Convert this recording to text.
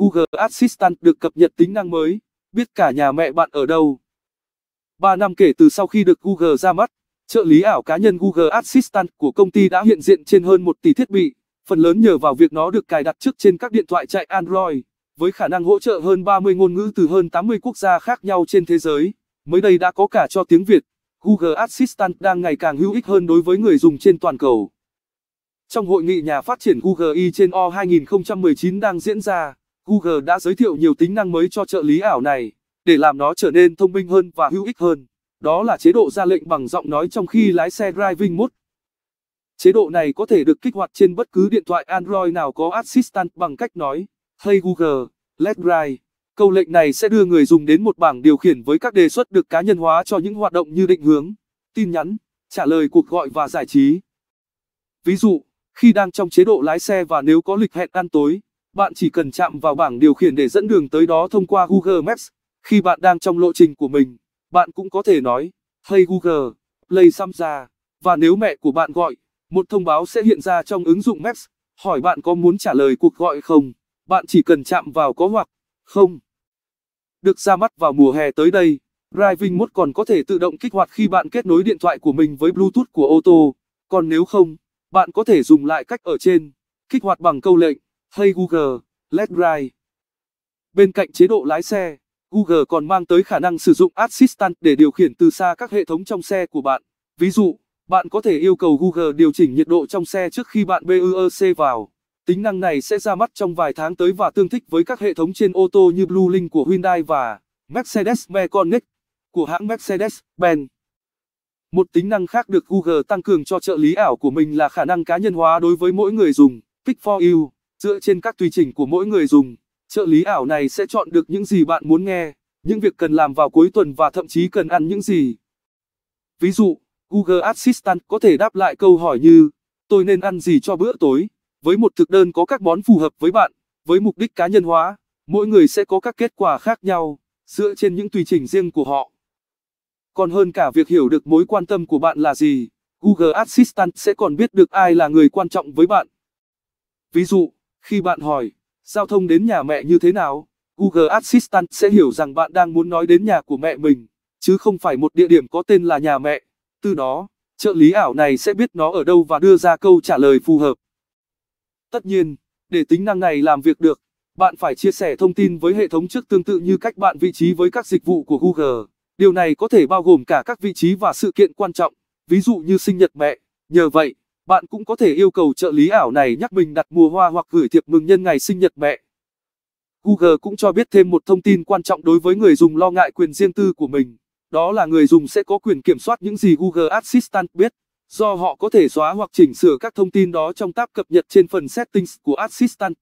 Google Assistant được cập nhật tính năng mới, biết cả nhà mẹ bạn ở đâu. 3 năm kể từ sau khi được Google ra mắt, trợ lý ảo cá nhân Google Assistant của công ty đã hiện diện trên hơn 1 tỷ thiết bị, phần lớn nhờ vào việc nó được cài đặt trước trên các điện thoại chạy Android, với khả năng hỗ trợ hơn 30 ngôn ngữ từ hơn 80 quốc gia khác nhau trên thế giới. Mới đây đã có cả cho tiếng Việt, Google Assistant đang ngày càng hữu ích hơn đối với người dùng trên toàn cầu. Trong hội nghị nhà phát triển Google i trên O 2019 đang diễn ra, Google đã giới thiệu nhiều tính năng mới cho trợ lý ảo này, để làm nó trở nên thông minh hơn và hữu ích hơn. Đó là chế độ ra lệnh bằng giọng nói trong khi lái xe Driving Mode. Chế độ này có thể được kích hoạt trên bất cứ điện thoại Android nào có Assistant bằng cách nói Hey Google, Let's Drive. Câu lệnh này sẽ đưa người dùng đến một bảng điều khiển với các đề xuất được cá nhân hóa cho những hoạt động như định hướng, tin nhắn, trả lời cuộc gọi và giải trí. Ví dụ, khi đang trong chế độ lái xe và nếu có lịch hẹn ăn tối, bạn chỉ cần chạm vào bảng điều khiển để dẫn đường tới đó thông qua Google Maps. Khi bạn đang trong lộ trình của mình, bạn cũng có thể nói, Hey Google, play some Và nếu mẹ của bạn gọi, một thông báo sẽ hiện ra trong ứng dụng Maps, hỏi bạn có muốn trả lời cuộc gọi không. Bạn chỉ cần chạm vào có hoặc không. Được ra mắt vào mùa hè tới đây, Driving Mode còn có thể tự động kích hoạt khi bạn kết nối điện thoại của mình với Bluetooth của ô tô. Còn nếu không, bạn có thể dùng lại cách ở trên, kích hoạt bằng câu lệnh. Hey Google, Let's Ride. Bên cạnh chế độ lái xe, Google còn mang tới khả năng sử dụng Assistant để điều khiển từ xa các hệ thống trong xe của bạn. Ví dụ, bạn có thể yêu cầu Google điều chỉnh nhiệt độ trong xe trước khi bạn BUEC vào. Tính năng này sẽ ra mắt trong vài tháng tới và tương thích với các hệ thống trên ô tô như Blue Link của Hyundai và Mercedes-Benz Connect của hãng Mercedes-Benz. Một tính năng khác được Google tăng cường cho trợ lý ảo của mình là khả năng cá nhân hóa đối với mỗi người dùng, Pick for You. Dựa trên các tùy chỉnh của mỗi người dùng, trợ lý ảo này sẽ chọn được những gì bạn muốn nghe, những việc cần làm vào cuối tuần và thậm chí cần ăn những gì. Ví dụ, Google Assistant có thể đáp lại câu hỏi như Tôi nên ăn gì cho bữa tối? Với một thực đơn có các món phù hợp với bạn, với mục đích cá nhân hóa, mỗi người sẽ có các kết quả khác nhau, dựa trên những tùy chỉnh riêng của họ. Còn hơn cả việc hiểu được mối quan tâm của bạn là gì, Google Assistant sẽ còn biết được ai là người quan trọng với bạn. Ví dụ, khi bạn hỏi, giao thông đến nhà mẹ như thế nào, Google Assistant sẽ hiểu rằng bạn đang muốn nói đến nhà của mẹ mình, chứ không phải một địa điểm có tên là nhà mẹ. Từ đó, trợ lý ảo này sẽ biết nó ở đâu và đưa ra câu trả lời phù hợp. Tất nhiên, để tính năng này làm việc được, bạn phải chia sẻ thông tin với hệ thống trước tương tự như cách bạn vị trí với các dịch vụ của Google. Điều này có thể bao gồm cả các vị trí và sự kiện quan trọng, ví dụ như sinh nhật mẹ. Nhờ vậy, bạn cũng có thể yêu cầu trợ lý ảo này nhắc mình đặt mua hoa hoặc gửi thiệp mừng nhân ngày sinh nhật mẹ. Google cũng cho biết thêm một thông tin quan trọng đối với người dùng lo ngại quyền riêng tư của mình, đó là người dùng sẽ có quyền kiểm soát những gì Google Assistant biết, do họ có thể xóa hoặc chỉnh sửa các thông tin đó trong tab cập nhật trên phần Settings của Assistant.